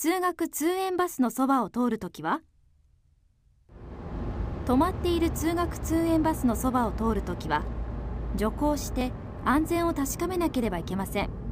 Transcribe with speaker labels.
Speaker 1: 通学通園バスのそばを通るときは止まっている通学通園バスのそばを通るときは徐行して安全を確かめなければいけません。